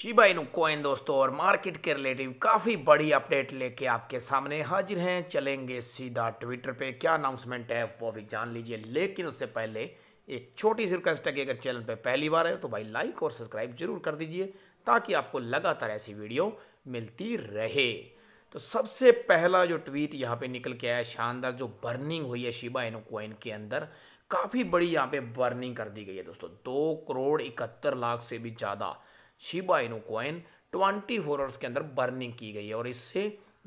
Shiba Inu coin दोस्तों और market के रिलेटिव काफ़ी बड़ी अपडेट लेके आपके सामने हाजिर हैं चलेंगे सीधा ट्विटर पे क्या अनाउंसमेंट है वो भी जान लीजिए लेकिन उससे पहले एक छोटी सी रिक्वेस्ट है कि अगर चैनल पे पहली बार है तो भाई लाइक और सब्सक्राइब जरूर कर दीजिए ताकि आपको लगातार ऐसी वीडियो मिलती रहे तो सबसे पहला जो ट्वीट यहाँ पे निकल के आया शानदार जो बर्निंग हुई है शिबा इनो कोइन के अंदर काफ़ी बड़ी यहाँ पे बर्निंग कर दी गई है दोस्तों दो करोड़ इकहत्तर लाख से भी ज़्यादा शिबा इनो कॉइन 24 आवर्स के अंदर बर्निंग की गई है और इससे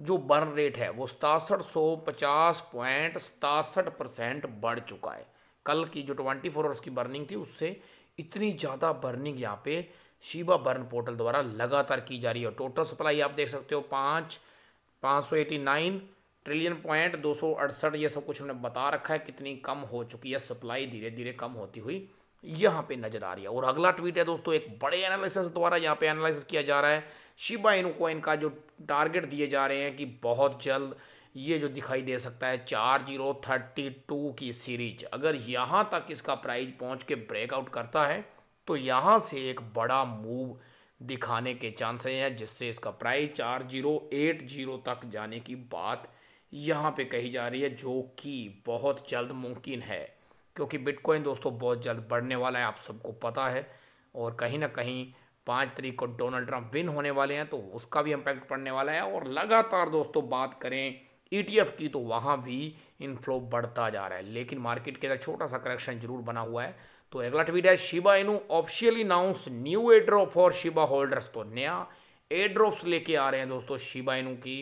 जो बर्न रेट है वो सतासठ सौ पचास पॉइंट सतासठ परसेंट बढ़ चुका है कल की जो ट्वेंटी फोर आवर्स की बर्निंग थी उससे इतनी ज़्यादा बर्निंग यहाँ पे शिबा बर्न पोर्टल द्वारा लगातार की जा रही है टोटल सप्लाई आप देख सकते हो पाँच पाँच सौ एटी नाइन ट्रिलियन पॉइंट दो सौ अड़सठ ये सब कुछ हमने बता रखा है कितनी कम हो चुकी है सप्लाई धीरे धीरे कम होती हुई यहाँ पे नजर आ रही है और अगला ट्वीट है दोस्तों एक बड़े एनालिसिस द्वारा यहाँ पे एनालिसिस किया जा रहा है शिबा इनु कॉइन जो टारगेट दिए जा रहे हैं कि बहुत जल्द ये जो दिखाई दे सकता है चार जीरो थर्टी टू की सीरीज अगर यहाँ तक इसका प्राइस पहुँच के ब्रेकआउट करता है तो यहाँ से एक बड़ा मूव दिखाने के चांसेस हैं जिससे इसका प्राइस चार जीरो एट जीरो तक जाने की बात यहाँ पे कही जा रही है जो कि बहुत जल्द मुमकिन है क्योंकि बिटकॉइन दोस्तों बहुत जल्द बढ़ने वाला है आप सबको पता है और कहीं ना कहीं पाँच तरीक को डोनाल्ड ट्रंप विन होने वाले हैं तो उसका भी इम्पैक्ट पड़ने वाला है और लगातार दोस्तों बात करें ईटीएफ e की तो वहाँ भी इनफ्लो बढ़ता जा रहा है लेकिन मार्केट के अंदर छोटा सा करेक्शन जरूर बना हुआ है तो अगला ट्वीट है Shiba Inu officially announce new airdrop for Shiba holders तो नया एड्रॉप्स लेके आ रहे हैं दोस्तों शिबा इनू की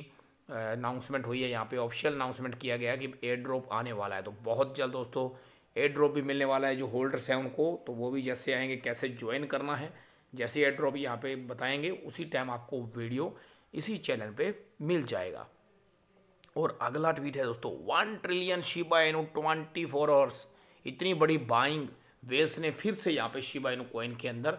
अनाउंसमेंट हुई है यहाँ पे ऑफिशियल अनाउंसमेंट किया गया कि एड्रॉप आने वाला है तो बहुत जल्द दोस्तों एड्रॉप भी मिलने वाला है जो होल्डर्स हैं उनको तो वो भी जैसे आएंगे कैसे ज्वाइन करना है जैसे एड्रॉप यहाँ पे बताएंगे उसी टाइम आपको वीडियो इसी चैनल पे मिल जाएगा और अगला ट्वीट है दोस्तों one trillion Shiba Inu twenty four hours इतनी बड़ी बाइंग वेल्स ने फिर से यहाँ पे शिबा इनो कॉइन के अंदर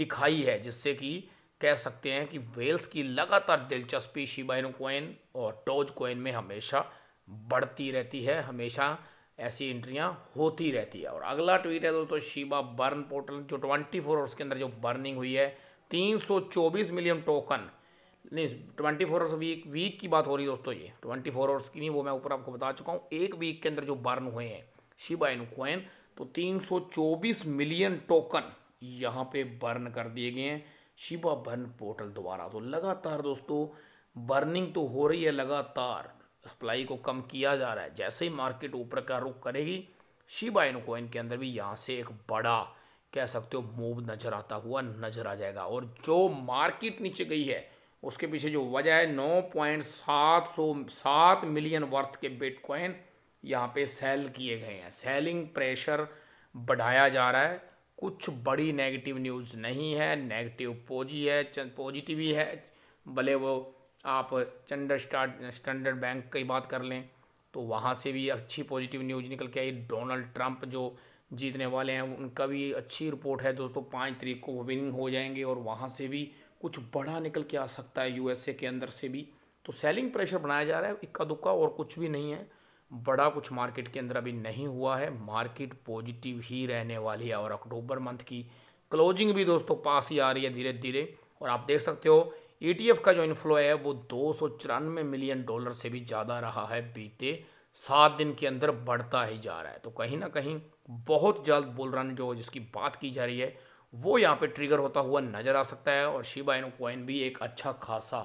दिखाई है जिससे कि कह सकते हैं कि वेल्स की लगातार दिलचस्पी शिबा इनो कॉइन और टोज कॉइन में हमेशा बढ़ती रहती है हमेशा ऐसी एंट्रियाँ होती रहती है और अगला ट्वीट है दोस्तों शिबा बर्न पोर्टल जो ट्वेंटी फोर आवर्स के अंदर जो बर्निंग हुई है 324 मिलियन टोकन नहीं twenty four hours week week की बात हो रही है दोस्तों ये ट्वेंटी फोर आवर्स की नहीं वो मैं ऊपर आपको बता चुका हूँ एक वीक के अंदर जो बर्न हुए हैं शिबा इनु कोइन तो तीन मिलियन टोकन यहाँ पे बर्न कर दिए गए हैं शिबा बर्न पोर्टल द्वारा तो लगातार दोस्तों बर्निंग तो हो रही है लगातार सप्लाई को कम किया जा रहा है जैसे ही मार्केट ऊपर का रुख करेगी शिबा इनु कोइन के अंदर भी यहाँ से एक बड़ा कह सकते हो मूव नज़र आता हुआ नज़र आ जाएगा और जो मार्केट नीचे गई है उसके पीछे जो वजह है नौ पॉइंट सात सौ सात मिलियन वर्थ के बिटकॉइन यहाँ पे सेल किए गए हैं सेलिंग प्रेशर बढ़ाया जा रहा है कुछ बड़ी नेगेटिव न्यूज़ नहीं है नेगेटिव पॉजी है पॉजिटिव ही है भले वो आप चंडर स्टैंडर्ड बैंक की बात कर लें तो वहाँ से भी अच्छी पॉजिटिव न्यूज निकल के आई डोनाल्ड ट्रंप जो जीतने वाले हैं उनका भी अच्छी रिपोर्ट है दोस्तों पाँच तरीक को वो विनिंग हो जाएंगे और वहाँ से भी कुछ बड़ा निकल के आ सकता है यूएसए के अंदर से भी तो सेलिंग प्रेशर बनाया जा रहा है इक्का दुक्का और कुछ भी नहीं है बड़ा कुछ मार्केट के अंदर अभी नहीं हुआ है मार्केट पॉजिटिव ही रहने वाली है और अक्टूबर मंथ की क्लोजिंग भी दोस्तों पास ही आ रही है धीरे धीरे और आप देख सकते हो ईटीएफ e का जो इन्फ्लो है वो दो मिलियन डॉलर से भी ज़्यादा रहा है बीते सात दिन के अंदर बढ़ता ही जा रहा है तो कहीं ना कहीं बहुत जल्द बुल रन जो जिसकी बात की जा रही है वो यहाँ पे ट्रिगर होता हुआ नज़र आ सकता है और शिबा इनो कॉइन भी एक अच्छा खासा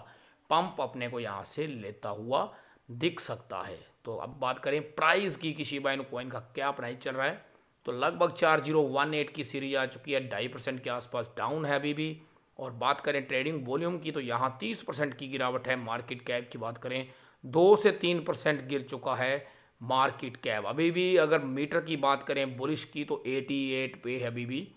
पंप अपने को यहाँ से लेता हुआ दिख सकता है तो अब बात करें प्राइस की कि शिबा इनो कॉइन का क्या प्राइस चल रहा है तो लगभग चार जीरो वन एट की सीरीज आ चुकी है ढाई परसेंट के आसपास डाउन है अभी भी और बात करें ट्रेडिंग वॉल्यूम की तो यहाँ तीस परसेंट की गिरावट है मार्केट कैप की बात करें दो से तीन परसेंट गिर चुका है मार्केट कैप अभी भी अगर मीटर की बात करें बुलिश की तो एटी एट पे है अभी भी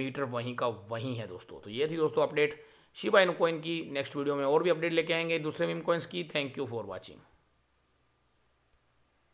मीटर वहीं का वहीं है दोस्तों तो ये थी दोस्तों अपडेट शिवा इनकोइन की नेक्स्ट वीडियो में और भी अपडेट लेके आएंगे दूसरे मीम की थैंक यू फॉर वॉचिंग